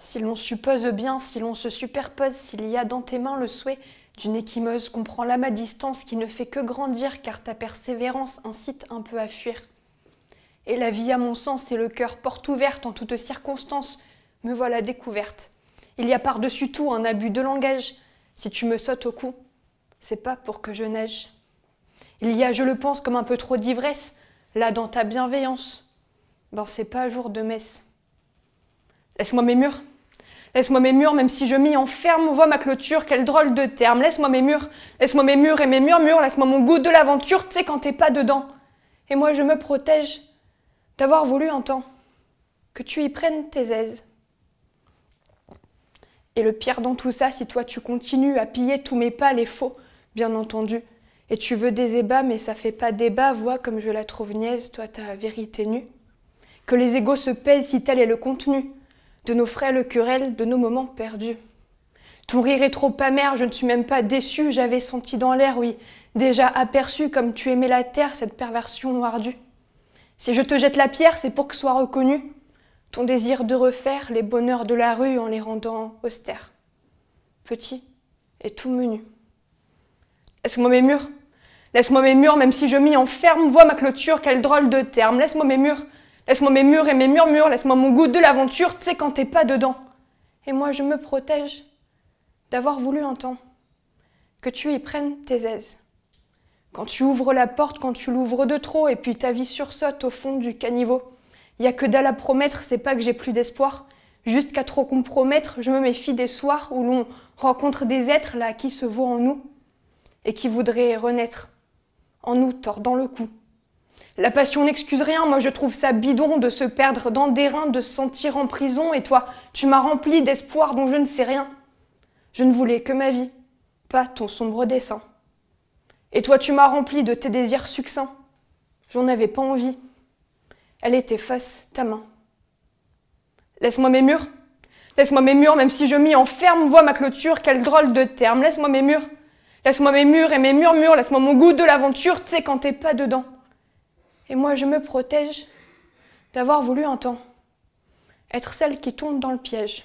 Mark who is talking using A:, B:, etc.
A: si l'on suppose bien, si l'on se superpose, s'il y a dans tes mains le souhait d'une équimeuse, comprends l'âme à distance qui ne fait que grandir car ta persévérance incite un peu à fuir. Et la vie, à mon sens, et le cœur porte ouverte en toutes circonstances. Me voilà découverte. Il y a par-dessus tout un abus de langage. Si tu me sautes au cou, c'est pas pour que je neige. Il y a, je le pense, comme un peu trop d'ivresse, là dans ta bienveillance. Ben c'est pas jour de messe. Laisse-moi mes murs, Laisse-moi mes murs, même si je m'y enferme, vois ma clôture, quel drôle de terme. Laisse-moi mes murs, laisse-moi mes murs et mes murmures, laisse-moi mon goût de l'aventure, tu sais quand t'es pas dedans. Et moi je me protège d'avoir voulu un temps que tu y prennes tes aises. Et le pire dans tout ça, si toi tu continues à piller tous mes pas, les faux, bien entendu. Et tu veux des ébats, mais ça fait pas débat, vois comme je la trouve niaise, toi ta vérité nue. Que les égaux se pèsent si tel est le contenu de nos frêles querelles, de nos moments perdus. Ton rire est trop amer, je ne suis même pas déçu, j'avais senti dans l'air, oui, déjà aperçu comme tu aimais la terre, cette perversion ardue. Si je te jette la pierre, c'est pour que soit reconnu ton désir de refaire les bonheurs de la rue en les rendant austères, petits et tout menus. Laisse-moi mes murs, laisse-moi mes murs, même si je m'y enferme, vois ma clôture, quel drôle de terme, laisse-moi mes murs, Laisse-moi mes murs et mes murmures, laisse-moi mon goût de l'aventure, tu sais quand t'es pas dedans. Et moi je me protège d'avoir voulu un temps que tu y prennes tes aises. Quand tu ouvres la porte, quand tu l'ouvres de trop, et puis ta vie sursaute au fond du caniveau. Y a que dalle à promettre, c'est pas que j'ai plus d'espoir. Juste qu'à trop compromettre, je me méfie des soirs où l'on rencontre des êtres là qui se voient en nous et qui voudraient renaître en nous tordant le cou. La passion n'excuse rien, moi je trouve ça bidon de se perdre dans des reins, de se sentir en prison, et toi, tu m'as rempli d'espoir dont je ne sais rien. Je ne voulais que ma vie, pas ton sombre dessin. Et toi, tu m'as rempli de tes désirs succincts. J'en avais pas envie. Elle était face, ta main. Laisse-moi mes murs. Laisse-moi mes murs, même si je m'y enferme, vois ma clôture, quel drôle de terme. Laisse-moi mes murs. Laisse-moi mes murs et mes murmures, laisse-moi mon goût de l'aventure, tu sais quand t'es pas dedans. Et moi, je me protège d'avoir voulu un temps être celle qui tombe dans le piège.